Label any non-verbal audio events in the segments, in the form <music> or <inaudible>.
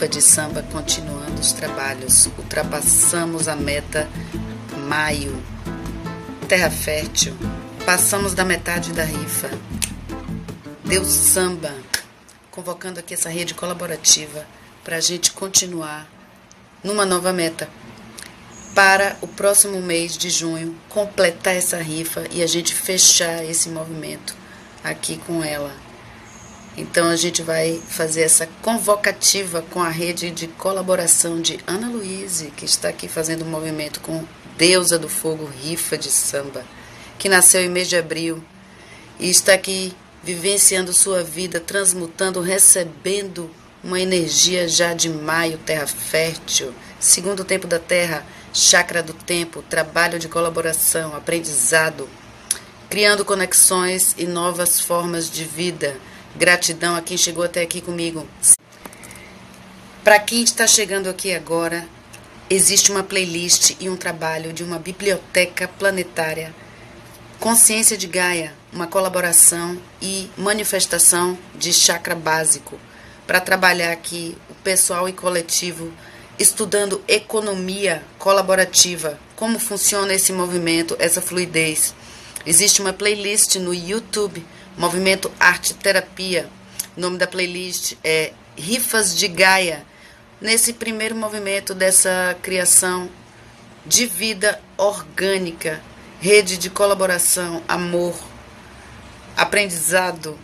rifa de samba continuando os trabalhos. Ultrapassamos a meta maio. Terra fértil. Passamos da metade da rifa. Deus Samba, convocando aqui essa rede colaborativa para a gente continuar numa nova meta. Para o próximo mês de junho, completar essa rifa e a gente fechar esse movimento aqui com ela. Então a gente vai fazer essa convocativa com a rede de colaboração de Ana Luiz, que está aqui fazendo um movimento com Deusa do Fogo Rifa de Samba, que nasceu em mês de abril e está aqui vivenciando sua vida, transmutando, recebendo uma energia já de maio, terra fértil, segundo tempo da terra, chácara do tempo, trabalho de colaboração, aprendizado, criando conexões e novas formas de vida Gratidão a quem chegou até aqui comigo. Para quem está chegando aqui agora, existe uma playlist e um trabalho de uma biblioteca planetária. Consciência de Gaia, uma colaboração e manifestação de chakra básico, para trabalhar aqui o pessoal e coletivo estudando economia colaborativa, como funciona esse movimento, essa fluidez. Existe uma playlist no YouTube Movimento Arte Terapia. O nome da playlist é Rifas de Gaia. Nesse primeiro movimento dessa criação de vida orgânica, rede de colaboração, amor, aprendizado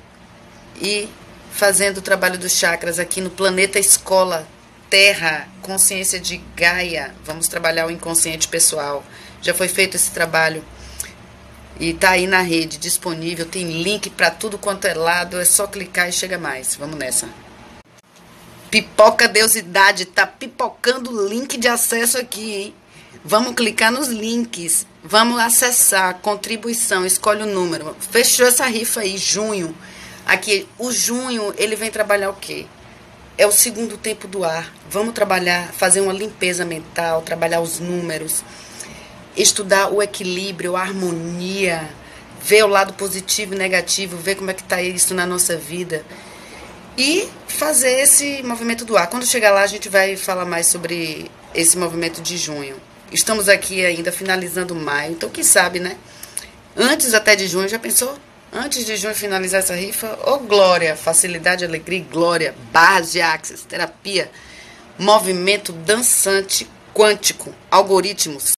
e fazendo o trabalho dos chakras aqui no planeta Escola Terra, consciência de Gaia. Vamos trabalhar o inconsciente pessoal. Já foi feito esse trabalho e tá aí na rede disponível, tem link para tudo quanto é lado, é só clicar e chega mais. Vamos nessa. Pipoca Deusidade, tá pipocando o link de acesso aqui, hein? Vamos clicar nos links, vamos acessar, contribuição, escolhe o número. Fechou essa rifa aí, junho. Aqui, o junho, ele vem trabalhar o quê? É o segundo tempo do ar. Vamos trabalhar, fazer uma limpeza mental, trabalhar os números estudar o equilíbrio, a harmonia, ver o lado positivo e negativo, ver como é que está isso na nossa vida e fazer esse movimento do ar. Quando chegar lá, a gente vai falar mais sobre esse movimento de junho. Estamos aqui ainda finalizando maio, então quem sabe, né? Antes até de junho, já pensou? Antes de junho finalizar essa rifa, ô oh, glória, facilidade, alegria, glória, barras de axis, terapia, movimento dançante quântico, algoritmos,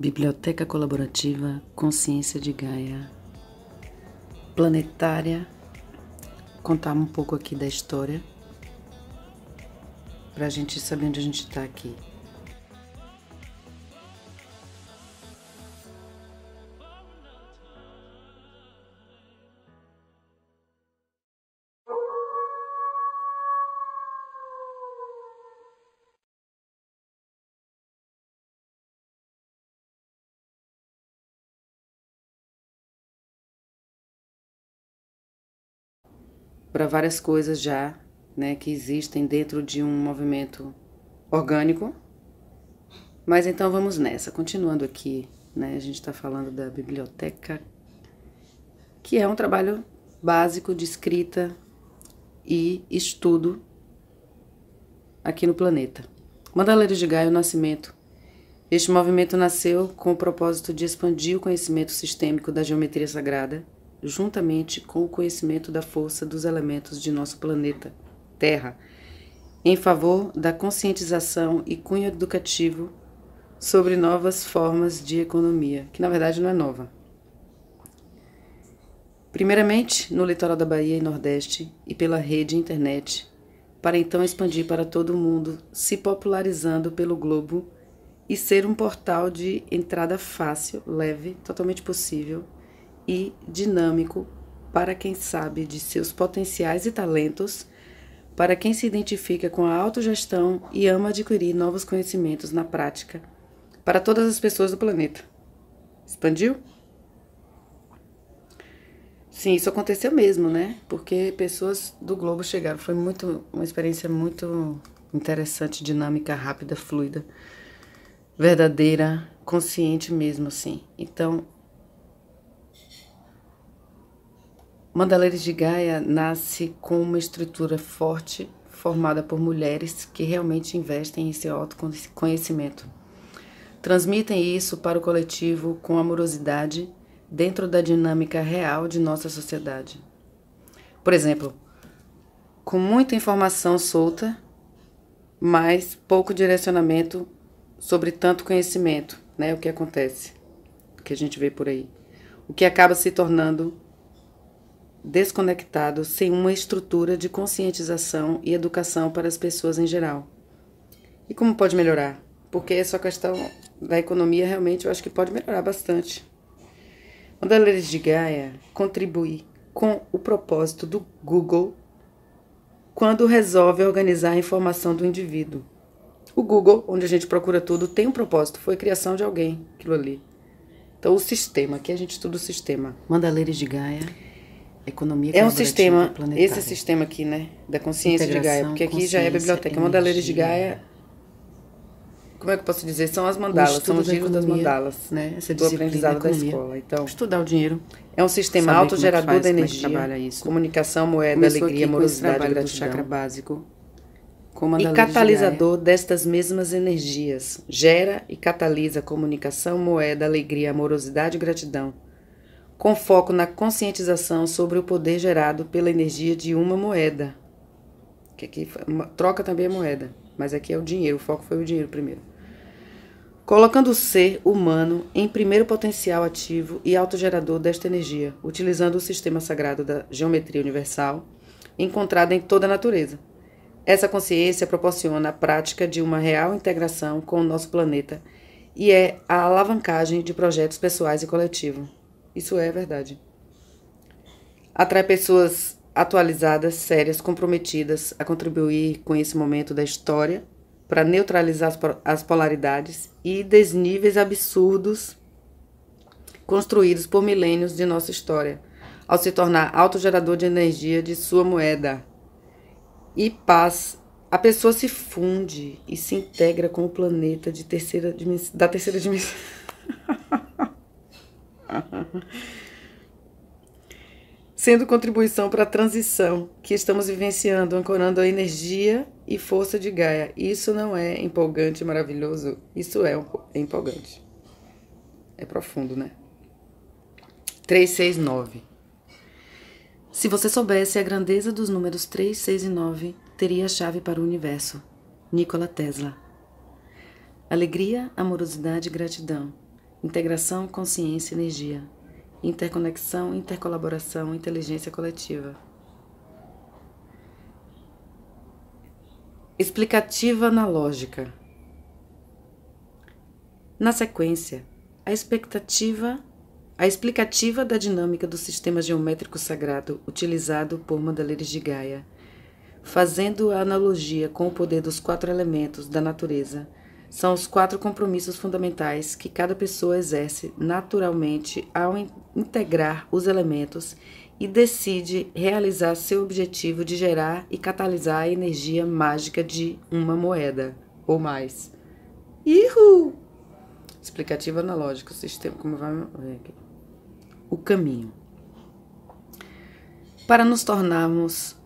Biblioteca Colaborativa Consciência de Gaia Planetária. Contar um pouco aqui da história para a gente saber onde a gente está aqui. para várias coisas já né, que existem dentro de um movimento orgânico. Mas então vamos nessa, continuando aqui, né, a gente está falando da biblioteca, que é um trabalho básico de escrita e estudo aqui no planeta. Mandaleiro de Gaia, o Nascimento. Este movimento nasceu com o propósito de expandir o conhecimento sistêmico da geometria sagrada juntamente com o conhecimento da força dos elementos de nosso planeta Terra, em favor da conscientização e cunho educativo sobre novas formas de economia, que na verdade não é nova. Primeiramente, no litoral da Bahia e Nordeste e pela rede internet, para então expandir para todo o mundo, se popularizando pelo globo e ser um portal de entrada fácil, leve, totalmente possível e dinâmico para quem sabe de seus potenciais e talentos, para quem se identifica com a autogestão e ama adquirir novos conhecimentos na prática, para todas as pessoas do planeta. Expandiu? Sim, isso aconteceu mesmo, né? Porque pessoas do globo chegaram. Foi muito uma experiência muito interessante, dinâmica, rápida, fluida, verdadeira, consciente mesmo, assim. Então, Mandaleiros de Gaia nasce com uma estrutura forte formada por mulheres que realmente investem em seu autoconhecimento. Transmitem isso para o coletivo com amorosidade dentro da dinâmica real de nossa sociedade. Por exemplo, com muita informação solta, mas pouco direcionamento sobre tanto conhecimento, né? O que acontece, o que a gente vê por aí. O que acaba se tornando desconectado, sem uma estrutura de conscientização e educação para as pessoas em geral. E como pode melhorar? Porque essa questão da economia realmente eu acho que pode melhorar bastante. Mandaleres de Gaia contribui com o propósito do Google quando resolve organizar a informação do indivíduo. O Google, onde a gente procura tudo, tem um propósito, foi criação de alguém, aquilo ali. Então, o sistema, aqui a gente estuda o sistema. Mandaleres de Gaia. Economia é um sistema, esse sistema aqui, né, da consciência Integração, de Gaia, porque aqui já é biblioteca, é energia. mandaleiras de Gaia. Como é que eu posso dizer? São as mandalas, são os da economia, das mandalas, né? Essa do aprendizado da, da escola. Então, estudar o dinheiro. É um sistema é autogerador da é energia. isso. Comunicação, moeda, Começou alegria, amorosidade, gratidão. Do chakra básico. e catalisador de destas mesmas energias. Gera e catalisa comunicação, moeda, alegria, amorosidade e gratidão com foco na conscientização sobre o poder gerado pela energia de uma moeda. Que aqui troca também é moeda, mas aqui é o dinheiro, o foco foi o dinheiro primeiro. Colocando o ser humano em primeiro potencial ativo e autogerador desta energia, utilizando o sistema sagrado da geometria universal, encontrada em toda a natureza. Essa consciência proporciona a prática de uma real integração com o nosso planeta e é a alavancagem de projetos pessoais e coletivos. Isso é verdade. Atrai pessoas atualizadas, sérias, comprometidas a contribuir com esse momento da história para neutralizar as polaridades e desníveis absurdos construídos por milênios de nossa história, ao se tornar autogerador de energia de sua moeda. E paz, a pessoa se funde e se integra com o planeta de terceira dimensão, da terceira dimensão. <laughs> Sendo contribuição para a transição que estamos vivenciando, ancorando a energia e força de Gaia. Isso não é empolgante, maravilhoso? Isso é, um, é empolgante. É profundo, né? 369. Se você soubesse a grandeza dos números 3, 6 e 9, teria a chave para o universo. Nikola Tesla. Alegria, amorosidade e gratidão integração, consciência, energia, interconexão, intercolaboração, inteligência coletiva. Explicativa analógica. Na sequência, a expectativa, a explicativa da dinâmica do sistema geométrico sagrado utilizado por Mandaleres de Gaia, fazendo a analogia com o poder dos quatro elementos da natureza são os quatro compromissos fundamentais que cada pessoa exerce naturalmente ao integrar os elementos e decide realizar seu objetivo de gerar e catalisar a energia mágica de uma moeda ou mais. Ihu! Explicativo analógico, sistema como vai o caminho. Para nos tornarmos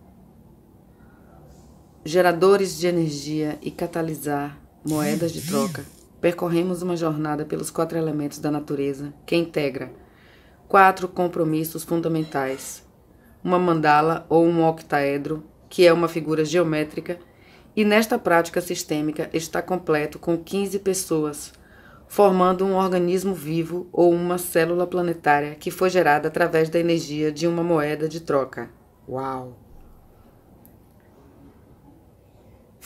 geradores de energia e catalisar moedas de troca, percorremos uma jornada pelos quatro elementos da natureza que é integra quatro compromissos fundamentais: uma mandala ou um octaedro, que é uma figura geométrica, e nesta prática sistêmica está completo com 15 pessoas, formando um organismo vivo ou uma célula planetária que foi gerada através da energia de uma moeda de troca. Uau!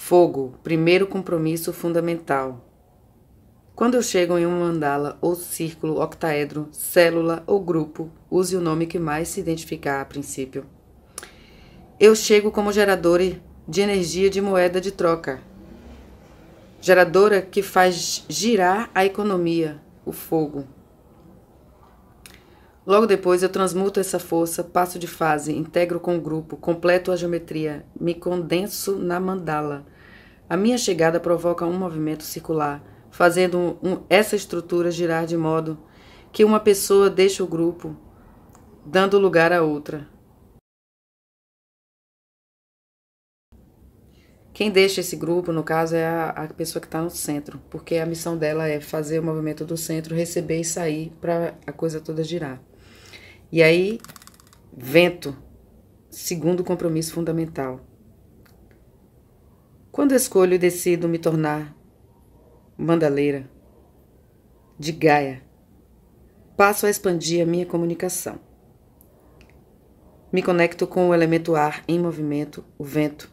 Fogo, primeiro compromisso fundamental. Quando eu chego em um mandala ou círculo, octaedro, célula ou grupo, use o nome que mais se identificar a princípio. Eu chego como gerador de energia de moeda de troca. Geradora que faz girar a economia, o fogo. Logo depois, eu transmuto essa força, passo de fase, integro com o grupo, completo a geometria, me condenso na mandala. A minha chegada provoca um movimento circular, fazendo um, essa estrutura girar de modo que uma pessoa deixa o grupo, dando lugar a outra. Quem deixa esse grupo, no caso, é a, a pessoa que está no centro, porque a missão dela é fazer o movimento do centro, receber e sair para a coisa toda girar. E aí, vento, segundo compromisso fundamental. Quando escolho e decido me tornar mandaleira de Gaia, passo a expandir a minha comunicação. Me conecto com o elemento ar em movimento, o vento.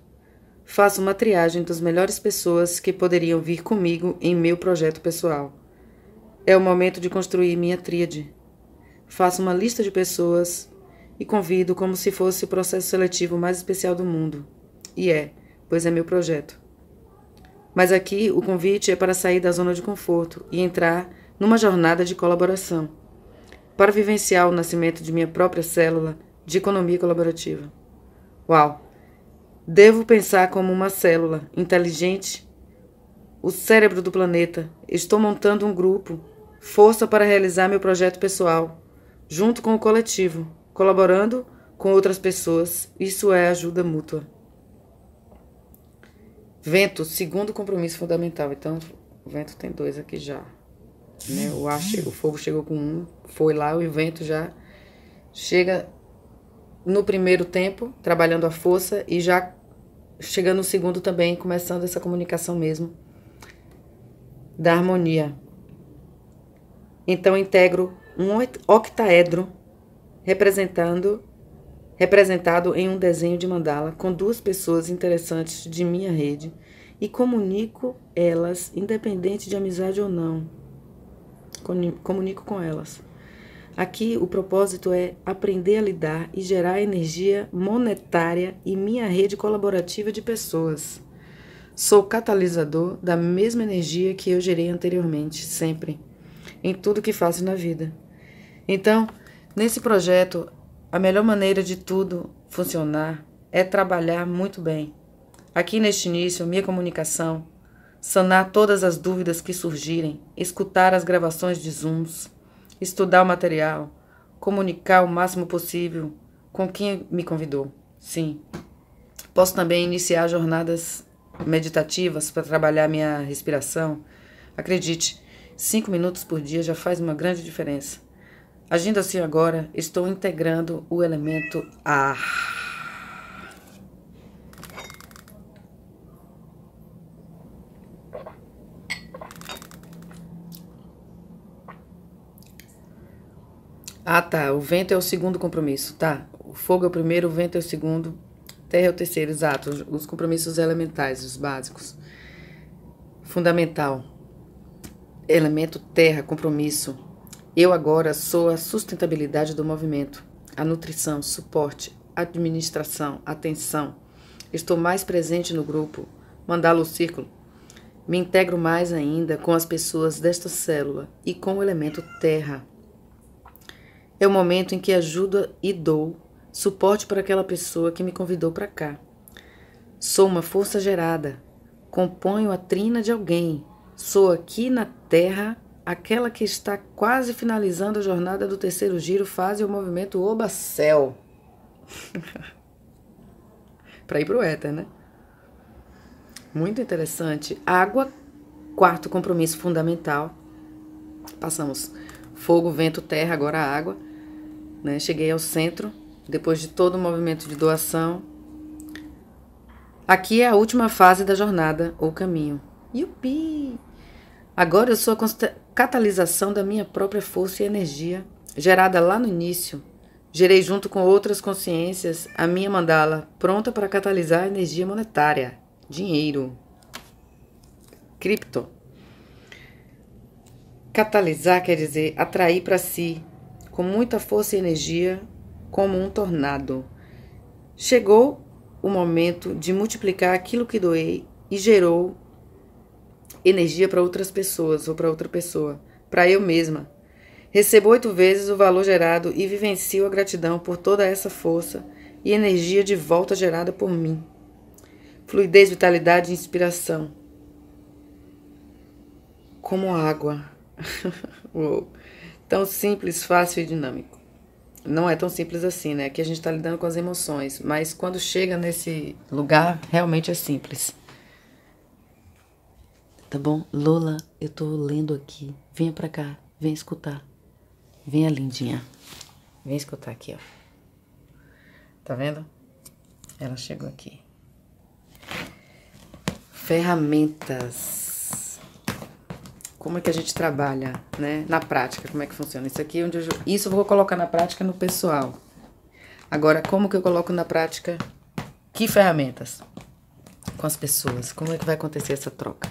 Faço uma triagem das melhores pessoas que poderiam vir comigo em meu projeto pessoal. É o momento de construir minha tríade, Faço uma lista de pessoas e convido como se fosse o processo seletivo mais especial do mundo. E é, pois é meu projeto. Mas aqui o convite é para sair da zona de conforto e entrar numa jornada de colaboração, para vivenciar o nascimento de minha própria célula de economia colaborativa. Uau! Devo pensar como uma célula inteligente, o cérebro do planeta. Estou montando um grupo, força para realizar meu projeto pessoal junto com o coletivo, colaborando com outras pessoas. Isso é ajuda mútua. Vento, segundo compromisso fundamental. Então, o vento tem dois aqui já. Né? O ar chegou, o fogo chegou com um, foi lá, o vento já chega no primeiro tempo, trabalhando a força, e já chegando no segundo também, começando essa comunicação mesmo da harmonia. Então, integro um octaedro representando representado em um desenho de mandala com duas pessoas interessantes de minha rede e comunico elas independente de amizade ou não. Comunico com elas. Aqui o propósito é aprender a lidar e gerar energia monetária e minha rede colaborativa de pessoas. Sou catalisador da mesma energia que eu gerei anteriormente, sempre, em tudo que faço na vida. Então, nesse projeto, a melhor maneira de tudo funcionar é trabalhar muito bem. Aqui neste início, minha comunicação, sanar todas as dúvidas que surgirem, escutar as gravações de Zooms, estudar o material, comunicar o máximo possível com quem me convidou. Sim. Posso também iniciar jornadas meditativas para trabalhar minha respiração. Acredite, cinco minutos por dia já faz uma grande diferença. Agindo assim agora, estou integrando o elemento ar. Ah, tá. O vento é o segundo compromisso, tá? O fogo é o primeiro, o vento é o segundo, terra é o terceiro, exato. Os compromissos elementais, os básicos. Fundamental. Elemento terra, compromisso. Eu agora sou a sustentabilidade do movimento, a nutrição, suporte, administração, atenção. Estou mais presente no grupo, mandá-lo o círculo. Me integro mais ainda com as pessoas desta célula e com o elemento terra. É o momento em que ajudo e dou suporte para aquela pessoa que me convidou para cá. Sou uma força gerada, componho a trina de alguém, sou aqui na terra aquela que está quase finalizando a jornada do terceiro giro faz o movimento Céu. <laughs> para ir para o éter, né? Muito interessante. Água, quarto compromisso fundamental. Passamos fogo, vento, terra, agora água. Né? Cheguei ao centro, depois de todo o movimento de doação. Aqui é a última fase da jornada ou caminho. Yupi! Agora eu sou catalisação da minha própria força e energia, gerada lá no início. Gerei junto com outras consciências a minha mandala, pronta para catalisar a energia monetária, dinheiro. Cripto. Catalisar quer dizer atrair para si, com muita força e energia, como um tornado. Chegou o momento de multiplicar aquilo que doei e gerou energia para outras pessoas ou para outra pessoa, para eu mesma. Recebo oito vezes o valor gerado e vivencio a gratidão por toda essa força e energia de volta gerada por mim. Fluidez, vitalidade e inspiração. Como água. <laughs> tão simples, fácil e dinâmico. Não é tão simples assim, né? Que a gente está lidando com as emoções, mas quando chega nesse lugar, realmente é simples tá bom? Lola, eu tô lendo aqui. Venha pra cá, vem escutar. Venha, lindinha. Vem escutar aqui, ó. Tá vendo? Ela chegou aqui. Ferramentas. Como é que a gente trabalha, né? Na prática, como é que funciona? Isso aqui, é onde eu... isso eu vou colocar na prática no pessoal. Agora, como que eu coloco na prática? Que ferramentas? Com as pessoas. Como é que vai acontecer essa troca?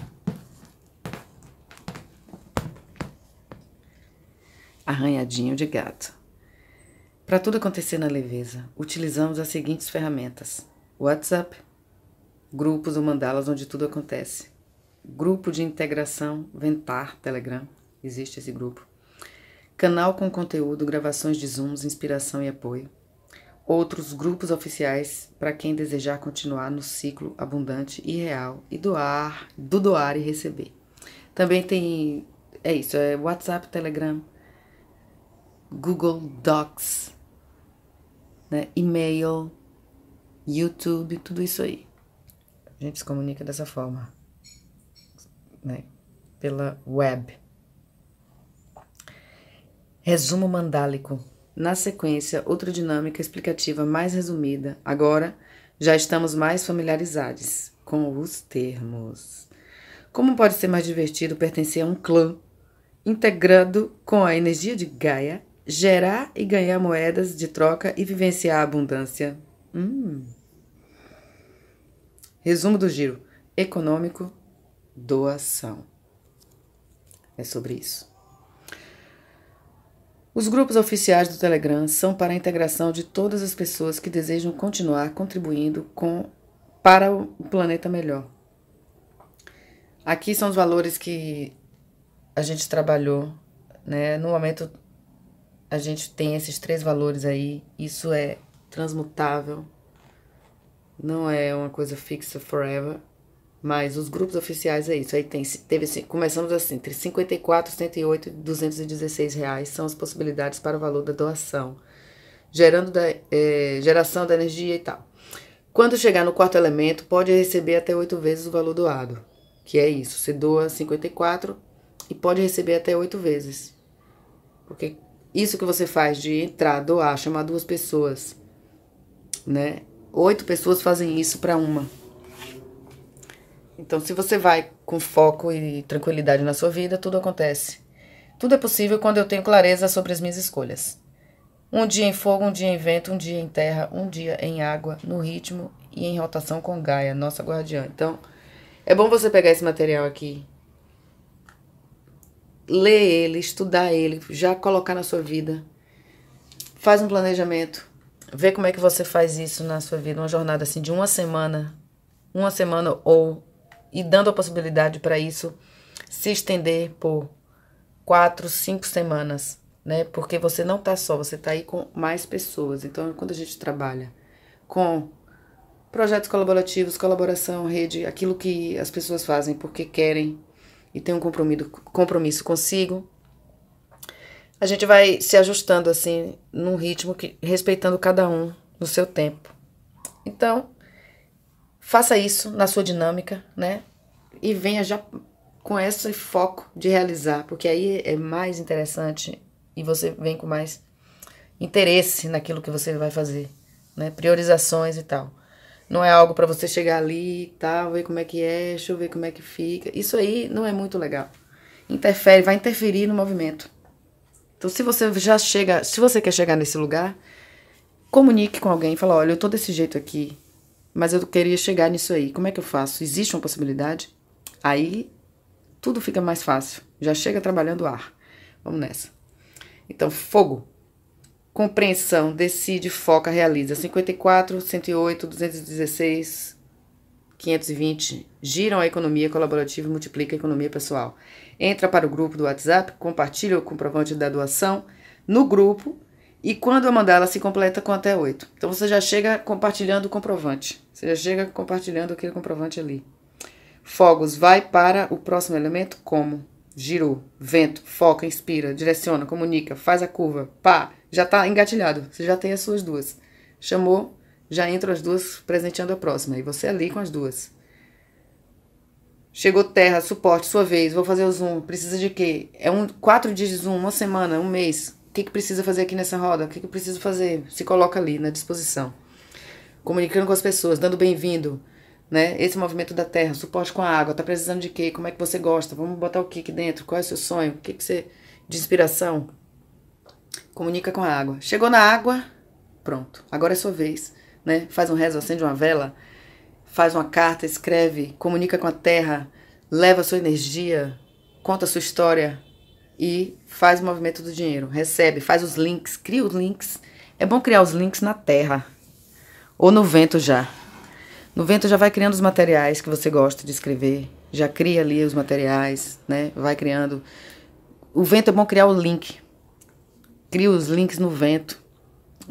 arranhadinho de gato. Para tudo acontecer na leveza, utilizamos as seguintes ferramentas: WhatsApp, grupos ou mandalas onde tudo acontece, grupo de integração Ventar Telegram, existe esse grupo, canal com conteúdo, gravações de zooms, inspiração e apoio, outros grupos oficiais para quem desejar continuar no ciclo abundante e real e doar, do doar e receber. Também tem é isso, é WhatsApp, Telegram, Google Docs, né? e-mail, YouTube, tudo isso aí. A gente se comunica dessa forma, né? pela web. Resumo mandálico. Na sequência, outra dinâmica explicativa mais resumida. Agora, já estamos mais familiarizados com os termos. Como pode ser mais divertido pertencer a um clã integrado com a energia de Gaia gerar e ganhar moedas de troca e vivenciar a abundância. Hum. Resumo do giro econômico, doação. É sobre isso. Os grupos oficiais do Telegram são para a integração de todas as pessoas que desejam continuar contribuindo com para o planeta melhor. Aqui são os valores que a gente trabalhou, né? No momento a gente tem esses três valores aí, isso é transmutável, não é uma coisa fixa forever, mas os grupos oficiais é isso. Aí tem, teve, começamos assim, entre 54, 108 e 216 reais são as possibilidades para o valor da doação, gerando da, é, geração da energia e tal. Quando chegar no quarto elemento, pode receber até oito vezes o valor doado, que é isso. Você doa 54 e pode receber até oito vezes. Porque isso que você faz de entrar, doar, chamar duas pessoas, né? Oito pessoas fazem isso para uma. Então, se você vai com foco e tranquilidade na sua vida, tudo acontece. Tudo é possível quando eu tenho clareza sobre as minhas escolhas. Um dia em fogo, um dia em vento, um dia em terra, um dia em água, no ritmo e em rotação com Gaia, nossa guardiã. Então, é bom você pegar esse material aqui ler ele, estudar ele, já colocar na sua vida. Faz um planejamento. Vê como é que você faz isso na sua vida, uma jornada assim de uma semana, uma semana ou e dando a possibilidade para isso se estender por quatro, cinco semanas, né? Porque você não tá só, você tá aí com mais pessoas. Então, quando a gente trabalha com projetos colaborativos, colaboração, rede, aquilo que as pessoas fazem porque querem, e tem um compromisso, compromisso consigo. A gente vai se ajustando assim, num ritmo que respeitando cada um no seu tempo. Então, faça isso na sua dinâmica, né? E venha já com esse foco de realizar, porque aí é mais interessante e você vem com mais interesse naquilo que você vai fazer, né? Priorizações e tal. Não é algo para você chegar ali, tá, ver como é que é, deixa eu ver como é que fica. Isso aí não é muito legal. Interfere, vai interferir no movimento. Então, se você já chega, se você quer chegar nesse lugar, comunique com alguém, fala, olha, eu tô desse jeito aqui, mas eu queria chegar nisso aí. Como é que eu faço? Existe uma possibilidade? Aí tudo fica mais fácil. Já chega trabalhando o ar. Vamos nessa. Então, fogo compreensão, decide, foca, realiza. 54, 108, 216, 520 giram a economia colaborativa e multiplica a economia pessoal. Entra para o grupo do WhatsApp, compartilha o comprovante da doação no grupo e quando a mandala se completa com até 8. Então você já chega compartilhando o comprovante. Você já chega compartilhando aquele comprovante ali. Fogos vai para o próximo elemento como girou, vento, foca, inspira, direciona, comunica, faz a curva, pá, já tá engatilhado, você já tem as suas duas. Chamou, já entra as duas presenteando a próxima, e você ali com as duas. Chegou terra, suporte, sua vez, vou fazer o zoom, precisa de quê? É um quatro dias de zoom, uma semana, um mês. O que, que precisa fazer aqui nessa roda? O que, que precisa fazer? Se coloca ali na disposição. Comunicando com as pessoas, dando bem-vindo né? Esse movimento da terra, suporte com a água, tá precisando de quê? Como é que você gosta? Vamos botar o que aqui dentro? Qual é o seu sonho? O que, que você. de inspiração? Comunica com a água. Chegou na água, pronto. Agora é sua vez, né? Faz um rezo, acende uma vela, faz uma carta, escreve, comunica com a terra, leva a sua energia, conta a sua história e faz o movimento do dinheiro. Recebe, faz os links, cria os links. É bom criar os links na terra ou no vento já. No vento já vai criando os materiais que você gosta de escrever, já cria ali os materiais, né? Vai criando. O vento é bom criar o link. Cria os links no vento.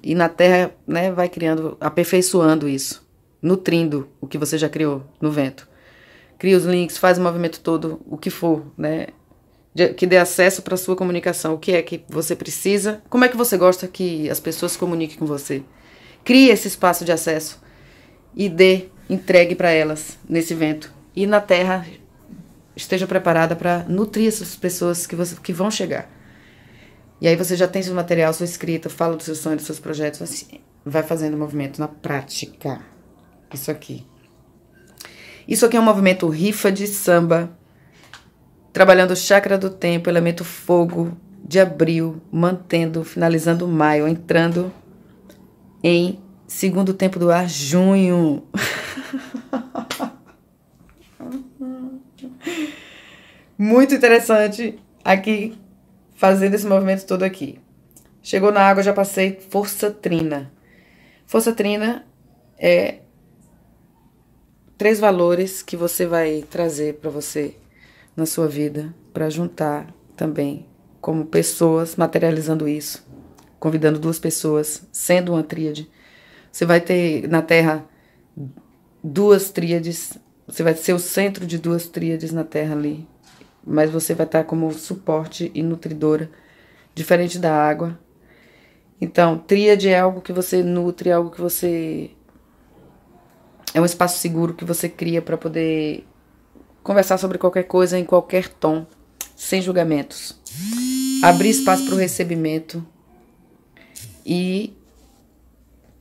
E na terra, né, vai criando, aperfeiçoando isso, nutrindo o que você já criou no vento. Cria os links, faz o movimento todo, o que for, né? que dê acesso para sua comunicação, o que é que você precisa, como é que você gosta que as pessoas comuniquem com você. Crie esse espaço de acesso e dê entregue para elas nesse evento. E na terra, esteja preparada para nutrir essas pessoas que, você, que vão chegar. E aí você já tem seu material, sua escrita, fala dos seus sonhos, dos seus projetos, assim, vai fazendo movimento na prática. Isso aqui. Isso aqui é um movimento rifa de samba, trabalhando o chakra do tempo, elemento fogo de abril, mantendo, finalizando maio, entrando em Segundo tempo do ar, junho. Muito interessante aqui, fazendo esse movimento todo aqui. Chegou na água, já passei força trina. Força trina é três valores que você vai trazer para você na sua vida, para juntar também como pessoas, materializando isso, convidando duas pessoas, sendo uma tríade você vai ter na Terra duas tríades, você vai ser o centro de duas tríades na Terra ali, mas você vai estar como suporte e nutridora, diferente da água. Então, tríade é algo que você nutre, é algo que você. É um espaço seguro que você cria para poder conversar sobre qualquer coisa em qualquer tom, sem julgamentos. Abrir espaço para o recebimento e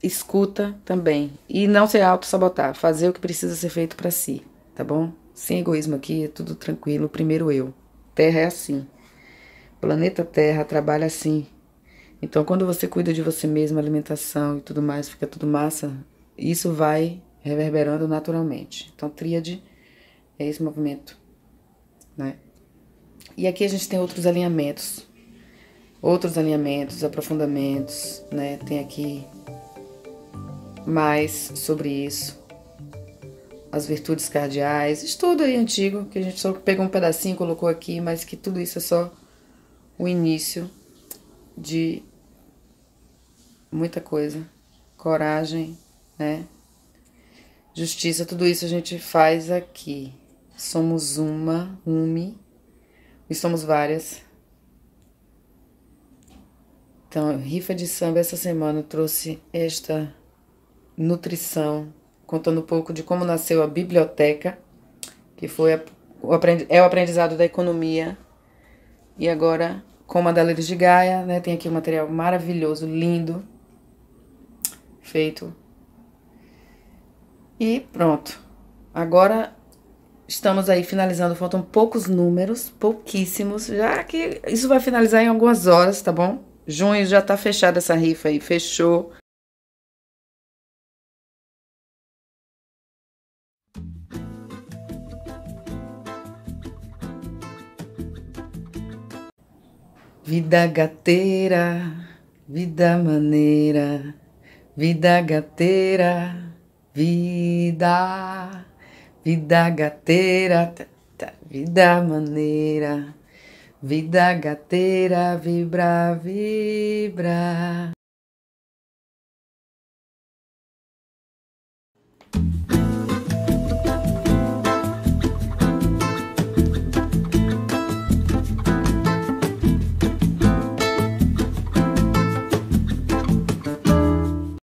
escuta também. E não se auto-sabotar, fazer o que precisa ser feito para si, tá bom? Sem egoísmo aqui, é tudo tranquilo, primeiro eu. Terra é assim. Planeta Terra trabalha assim. Então, quando você cuida de você mesmo, alimentação e tudo mais, fica tudo massa, isso vai reverberando naturalmente. Então, tríade é esse movimento, né? E aqui a gente tem outros alinhamentos, outros alinhamentos, aprofundamentos, né? Tem aqui mais sobre isso. As virtudes cardeais, estudo aí antigo, que a gente só pegou um pedacinho e colocou aqui, mas que tudo isso é só o início de muita coisa. Coragem, né? Justiça, tudo isso a gente faz aqui. Somos uma, um, e somos várias. Então, rifa de samba essa semana trouxe esta nutrição, contando um pouco de como nasceu a biblioteca, que foi a, o é o aprendizado da economia, e agora com Madaleiros de Gaia, né? Tem aqui um material maravilhoso, lindo, feito. E pronto. Agora estamos aí finalizando, faltam poucos números, pouquíssimos, já que isso vai finalizar em algumas horas, tá bom? Junho já tá fechada essa rifa aí, fechou. Vida gateira, vida maneira, vida gateira, vida, vida gateira, vida maneira, vida gateira, vibra, vibra,